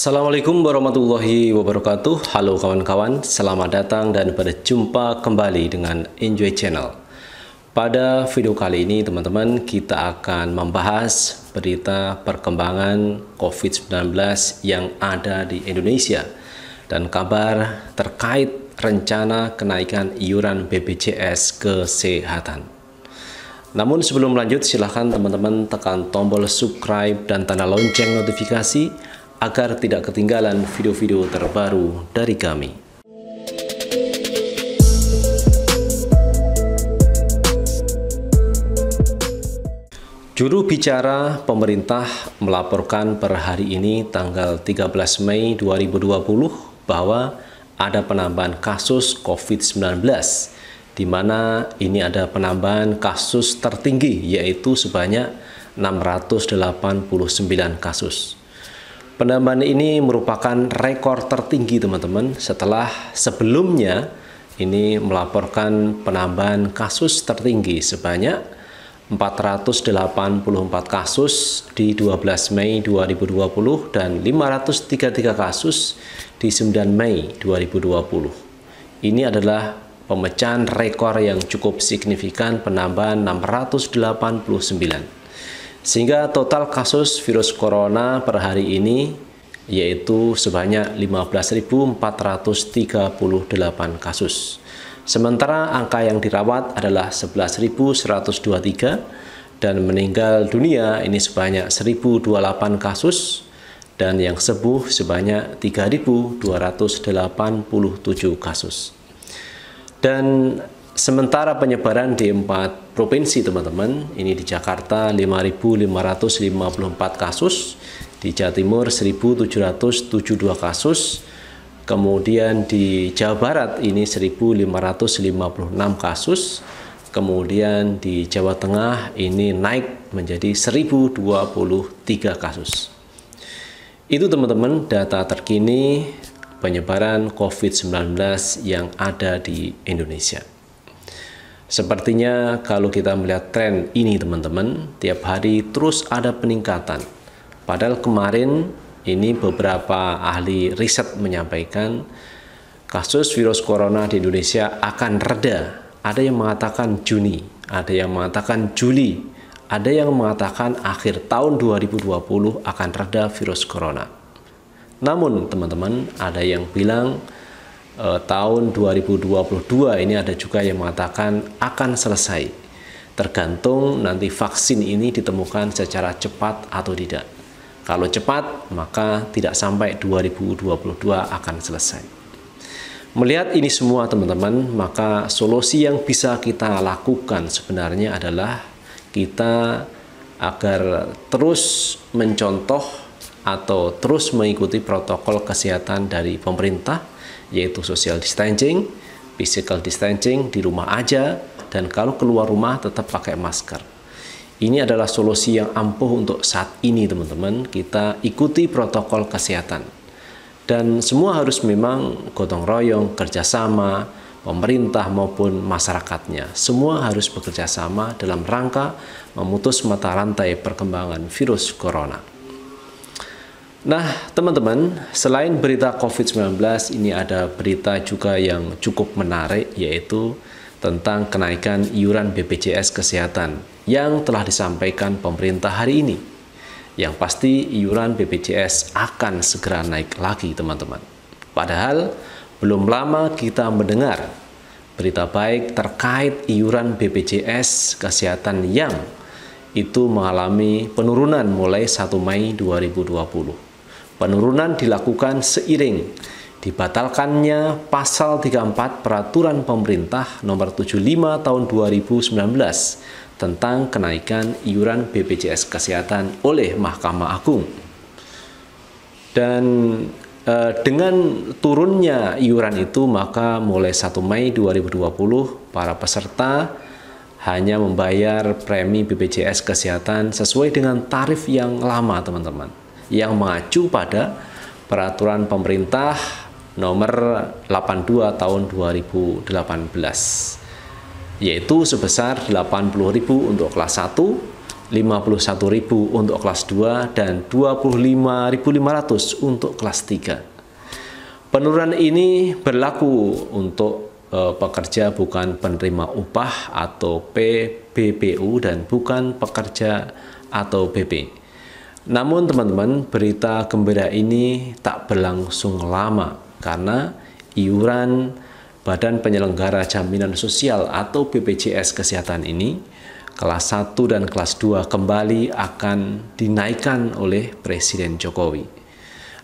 Assalamualaikum warahmatullahi wabarakatuh Halo kawan-kawan, selamat datang dan pada jumpa kembali dengan Enjoy Channel Pada video kali ini teman-teman kita akan membahas berita perkembangan COVID-19 yang ada di Indonesia Dan kabar terkait rencana kenaikan iuran BPJS Kesehatan namun sebelum lanjut silahkan teman-teman tekan tombol subscribe dan tanda lonceng notifikasi agar tidak ketinggalan video-video terbaru dari kami. Juru bicara pemerintah melaporkan per hari ini tanggal 13 Mei 2020 bahwa ada penambahan kasus COVID-19 di mana ini ada penambahan kasus tertinggi yaitu sebanyak 689 kasus. Penambahan ini merupakan rekor tertinggi teman-teman setelah sebelumnya ini melaporkan penambahan kasus tertinggi sebanyak 484 kasus di 12 Mei 2020 dan 533 kasus di 9 Mei 2020. Ini adalah pemecahan rekor yang cukup signifikan penambahan 689. Sehingga total kasus virus corona per hari ini yaitu sebanyak 15.438 kasus. Sementara angka yang dirawat adalah 11.123 dan meninggal dunia ini sebanyak 1.028 kasus dan yang sembuh sebanyak 3.287 kasus. Dan Sementara penyebaran di empat provinsi teman-teman, ini di Jakarta 5.554 kasus, di Jawa Timur 1.772 kasus, kemudian di Jawa Barat ini 1.556 kasus, kemudian di Jawa Tengah ini naik menjadi 1.023 kasus. Itu teman-teman data terkini penyebaran COVID-19 yang ada di Indonesia. Sepertinya kalau kita melihat tren ini teman-teman, tiap hari terus ada peningkatan. Padahal kemarin ini beberapa ahli riset menyampaikan kasus virus corona di Indonesia akan reda. Ada yang mengatakan Juni, ada yang mengatakan Juli, ada yang mengatakan akhir tahun 2020 akan reda virus corona. Namun teman-teman ada yang bilang eh, tahun 2022 ini ada juga yang mengatakan akan selesai tergantung nanti vaksin ini ditemukan secara cepat atau tidak. Kalau cepat, maka tidak sampai 2022 akan selesai. Melihat ini semua teman-teman, maka solusi yang bisa kita lakukan sebenarnya adalah kita agar terus mencontoh atau terus mengikuti protokol kesehatan dari pemerintah yaitu social distancing, physical distancing di rumah aja, dan kalau keluar rumah tetap pakai masker. Ini adalah solusi yang ampuh untuk saat ini teman-teman, kita ikuti protokol kesehatan. Dan semua harus memang gotong royong, kerjasama, pemerintah maupun masyarakatnya. Semua harus bekerjasama dalam rangka memutus mata rantai perkembangan virus corona. Nah, teman-teman, selain berita COVID-19, ini ada berita juga yang cukup menarik, yaitu tentang kenaikan iuran BPJS Kesehatan yang telah disampaikan pemerintah hari ini. Yang pasti, iuran BPJS akan segera naik lagi, teman-teman. Padahal, belum lama kita mendengar berita baik terkait iuran BPJS Kesehatan yang itu mengalami penurunan mulai 1 Mei 2020. Penurunan dilakukan seiring dibatalkannya pasal 34 Peraturan Pemerintah Nomor 75 Tahun 2019 tentang kenaikan iuran BPJS Kesehatan oleh Mahkamah Agung. Dan eh, dengan turunnya iuran itu maka mulai 1 Mei 2020 para peserta hanya membayar premi BPJS Kesehatan sesuai dengan tarif yang lama teman-teman yang mengacu pada peraturan pemerintah nomor 82 tahun 2018 yaitu sebesar 80.000 untuk kelas 1, 51.000 untuk kelas 2 dan 25.500 untuk kelas 3. Penurunan ini berlaku untuk e, pekerja bukan penerima upah atau PBPU dan bukan pekerja atau BP. Namun teman-teman, berita gembira ini tak berlangsung lama karena iuran Badan Penyelenggara Jaminan Sosial atau BPJS Kesehatan ini kelas 1 dan kelas 2 kembali akan dinaikkan oleh Presiden Jokowi.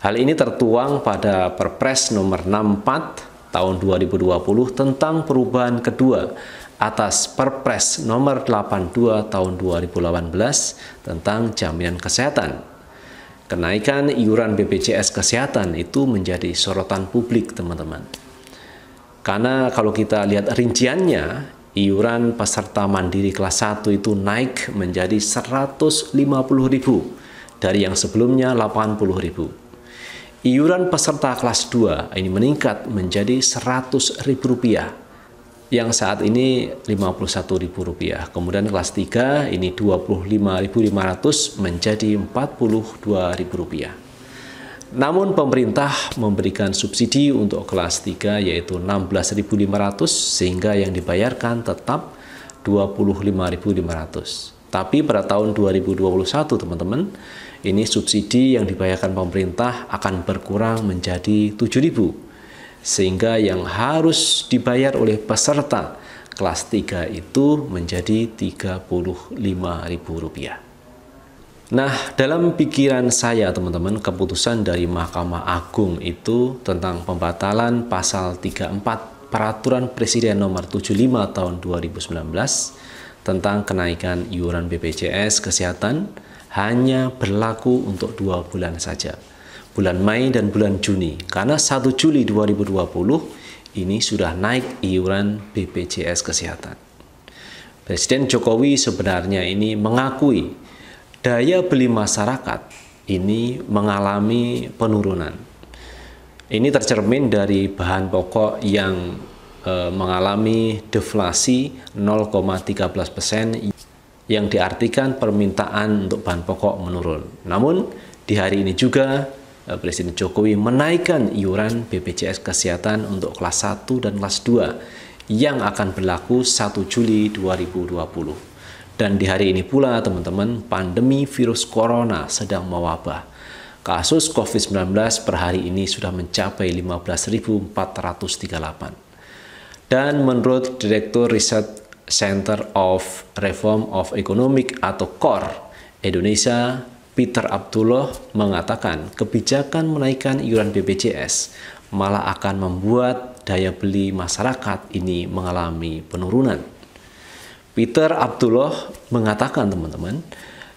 Hal ini tertuang pada Perpres nomor 64 tahun 2020 tentang perubahan kedua atas Perpres nomor 82 tahun 2018 tentang jaminan kesehatan. Kenaikan iuran BPJS kesehatan itu menjadi sorotan publik, teman-teman. Karena kalau kita lihat rinciannya, iuran peserta mandiri kelas 1 itu naik menjadi 150.000 dari yang sebelumnya 80.000. Iuran peserta kelas 2 ini meningkat menjadi Rp100.000 yang saat ini Rp51.000. Kemudian kelas 3 ini Rp25.500 menjadi Rp42.000. Namun pemerintah memberikan subsidi untuk kelas 3 yaitu rp 16.500 sehingga yang dibayarkan tetap rp 25.500. Tapi pada tahun 2021, teman-teman, ini subsidi yang dibayarkan pemerintah akan berkurang menjadi 7.000. Sehingga yang harus dibayar oleh peserta kelas 3 itu menjadi Rp35.000. Nah, dalam pikiran saya teman-teman, keputusan dari Mahkamah Agung itu tentang pembatalan pasal 34 Peraturan Presiden nomor 75 tahun 2019 tentang kenaikan iuran BPJS Kesehatan hanya berlaku untuk dua bulan saja, bulan Mei dan bulan Juni, karena 1 Juli 2020 ini sudah naik iuran BPJS Kesehatan. Presiden Jokowi sebenarnya ini mengakui daya beli masyarakat ini mengalami penurunan. Ini tercermin dari bahan pokok yang Eh, mengalami deflasi 0,13 persen yang diartikan permintaan untuk bahan pokok menurun. Namun di hari ini juga eh, Presiden Jokowi menaikkan iuran BPJS Kesehatan untuk kelas 1 dan kelas 2 yang akan berlaku 1 Juli 2020. Dan di hari ini pula teman-teman, pandemi virus corona sedang mewabah. Kasus COVID-19 per hari ini sudah mencapai 15.438 dan menurut Direktur Riset Center of Reform of Economic atau KOR Indonesia Peter Abdullah mengatakan kebijakan menaikkan iuran BPJS malah akan membuat daya beli masyarakat ini mengalami penurunan. Peter Abdullah mengatakan teman-teman,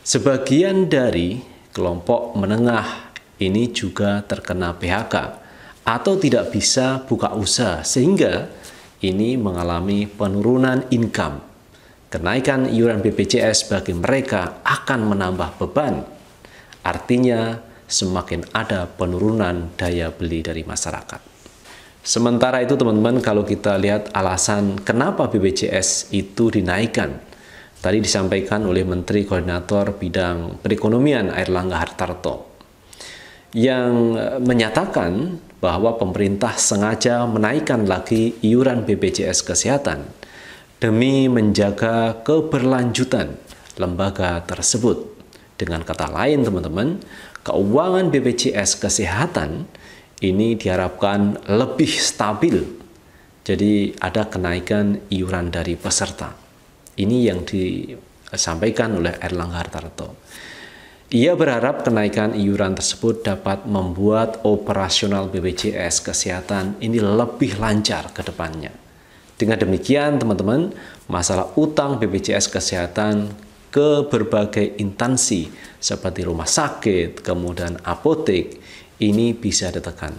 sebagian dari kelompok menengah ini juga terkena PHK atau tidak bisa buka usaha sehingga ini mengalami penurunan income. Kenaikan iuran BPJS bagi mereka akan menambah beban. Artinya, semakin ada penurunan daya beli dari masyarakat. Sementara itu teman-teman kalau kita lihat alasan kenapa BPJS itu dinaikkan. Tadi disampaikan oleh Menteri Koordinator Bidang Perekonomian Air Langga Hartarto yang menyatakan bahwa pemerintah sengaja menaikkan lagi iuran BPJS Kesehatan demi menjaga keberlanjutan lembaga tersebut. Dengan kata lain, teman-teman, keuangan BPJS Kesehatan ini diharapkan lebih stabil. Jadi ada kenaikan iuran dari peserta. Ini yang disampaikan oleh Erlangga Hartarto. Ia berharap kenaikan iuran tersebut dapat membuat operasional BPJS Kesehatan ini lebih lancar ke depannya. Dengan demikian, teman-teman, masalah utang BPJS Kesehatan ke berbagai instansi seperti rumah sakit, kemudian apotek, ini bisa ditekan.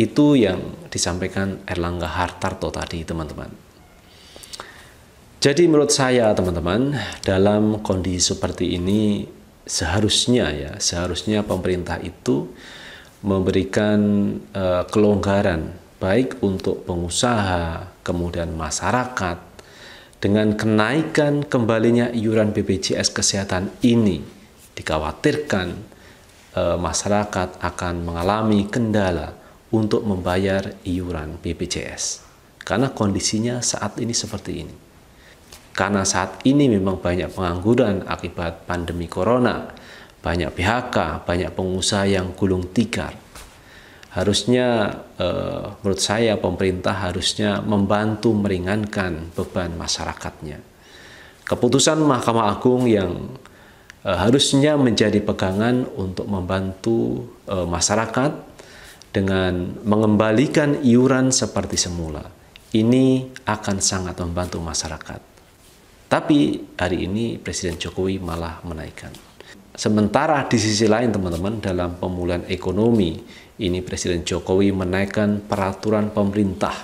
Itu yang disampaikan Erlangga Hartarto tadi, teman-teman. Jadi menurut saya, teman-teman, dalam kondisi seperti ini, seharusnya ya seharusnya pemerintah itu memberikan uh, kelonggaran baik untuk pengusaha kemudian masyarakat dengan kenaikan kembalinya iuran BPJS kesehatan ini dikhawatirkan uh, masyarakat akan mengalami kendala untuk membayar iuran BPJS karena kondisinya saat ini seperti ini karena saat ini memang banyak pengangguran akibat pandemi corona, banyak PHK, banyak pengusaha yang gulung tikar. Harusnya eh, menurut saya pemerintah harusnya membantu meringankan beban masyarakatnya. Keputusan Mahkamah Agung yang eh, harusnya menjadi pegangan untuk membantu eh, masyarakat dengan mengembalikan iuran seperti semula. Ini akan sangat membantu masyarakat. Tapi hari ini Presiden Jokowi malah menaikkan. Sementara di sisi lain teman-teman dalam pemulihan ekonomi ini Presiden Jokowi menaikkan peraturan pemerintah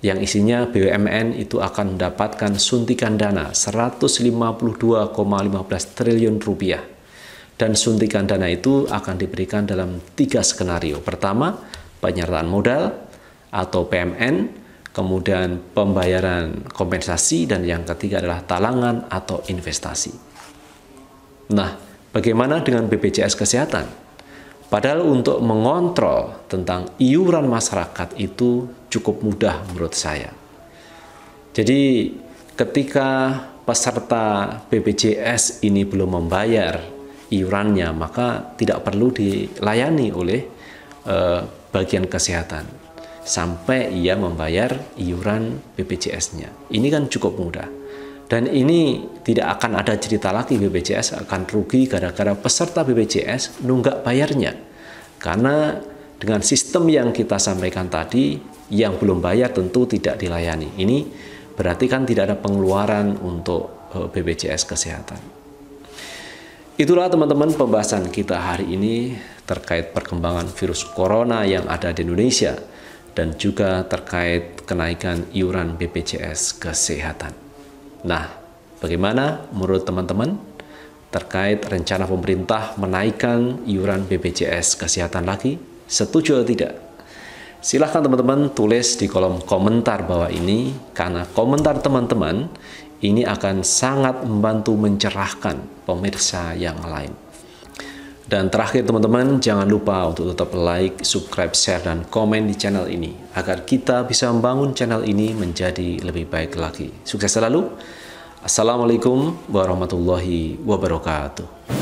yang isinya BUMN itu akan mendapatkan suntikan dana 152,15 triliun rupiah. Dan suntikan dana itu akan diberikan dalam tiga skenario. Pertama, penyertaan modal atau PMN, kemudian pembayaran kompensasi, dan yang ketiga adalah talangan atau investasi. Nah, bagaimana dengan BPJS Kesehatan? Padahal untuk mengontrol tentang iuran masyarakat itu cukup mudah menurut saya. Jadi ketika peserta BPJS ini belum membayar iurannya, maka tidak perlu dilayani oleh eh, bagian kesehatan sampai ia membayar iuran BPJS-nya. Ini kan cukup mudah. Dan ini tidak akan ada cerita lagi BPJS akan rugi gara-gara peserta BPJS nunggak bayarnya. Karena dengan sistem yang kita sampaikan tadi, yang belum bayar tentu tidak dilayani. Ini berarti kan tidak ada pengeluaran untuk eh, BPJS Kesehatan. Itulah teman-teman pembahasan kita hari ini terkait perkembangan virus corona yang ada di Indonesia dan juga terkait kenaikan iuran BPJS Kesehatan. Nah, bagaimana menurut teman-teman terkait rencana pemerintah menaikkan iuran BPJS Kesehatan lagi? Setuju atau tidak? Silahkan teman-teman tulis di kolom komentar bawah ini, karena komentar teman-teman ini akan sangat membantu mencerahkan pemirsa yang lain. Dan terakhir teman-teman, jangan lupa untuk tetap like, subscribe, share, dan komen di channel ini agar kita bisa membangun channel ini menjadi lebih baik lagi. Sukses selalu. Assalamualaikum warahmatullahi wabarakatuh.